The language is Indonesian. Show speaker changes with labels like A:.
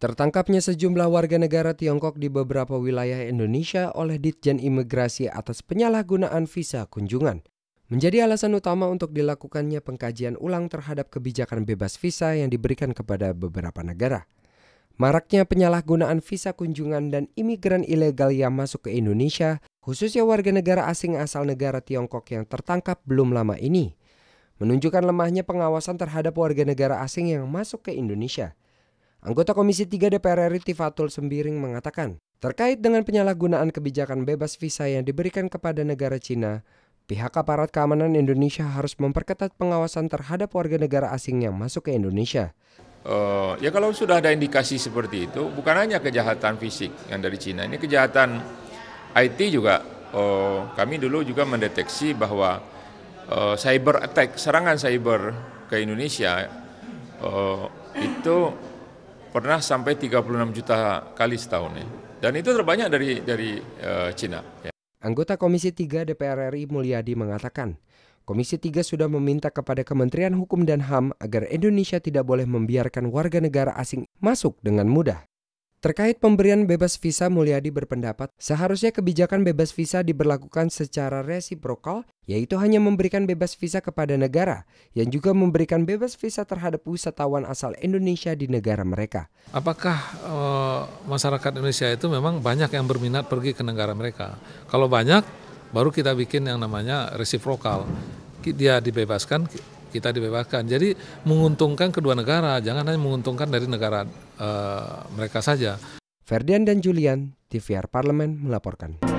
A: Tertangkapnya sejumlah warga negara Tiongkok di beberapa wilayah Indonesia oleh Ditjen Imigrasi atas penyalahgunaan visa kunjungan menjadi alasan utama untuk dilakukannya pengkajian ulang terhadap kebijakan bebas visa yang diberikan kepada beberapa negara. Maraknya penyalahgunaan visa kunjungan dan imigran ilegal yang masuk ke Indonesia, khususnya warga negara asing asal negara Tiongkok yang tertangkap belum lama ini, menunjukkan lemahnya pengawasan terhadap warga negara asing yang masuk ke Indonesia. Anggota Komisi 3 DPR RI Tifatul Sembiring mengatakan, terkait dengan penyalahgunaan kebijakan bebas visa yang diberikan kepada negara Cina, pihak aparat keamanan Indonesia harus memperketat pengawasan terhadap warga negara asing yang masuk ke Indonesia.
B: Uh, ya kalau sudah ada indikasi seperti itu, bukan hanya kejahatan fisik yang dari Cina, ini kejahatan IT juga. Uh, kami dulu juga mendeteksi bahwa uh, cyber attack, serangan cyber ke Indonesia uh, itu pernah sampai 36 juta kali setahun ya. Dan itu terbanyak dari dari uh, Cina. Ya.
A: Anggota Komisi 3 DPR RI Mulyadi mengatakan, Komisi 3 sudah meminta kepada Kementerian Hukum dan HAM agar Indonesia tidak boleh membiarkan warga negara asing masuk dengan mudah. Terkait pemberian bebas visa, Mulyadi berpendapat seharusnya kebijakan bebas visa diberlakukan secara resiprokal, yaitu hanya memberikan bebas visa kepada negara yang juga memberikan bebas visa terhadap wisatawan asal Indonesia di negara mereka.
C: Apakah e, masyarakat Indonesia itu memang banyak yang berminat pergi ke negara mereka? Kalau banyak, baru kita bikin yang namanya resiprokal. Dia dibebaskan, kita dibebaskan. Jadi menguntungkan kedua negara, jangan hanya menguntungkan dari negara uh, mereka saja.
A: Ferdian dan Julian, TVR Parlemen melaporkan.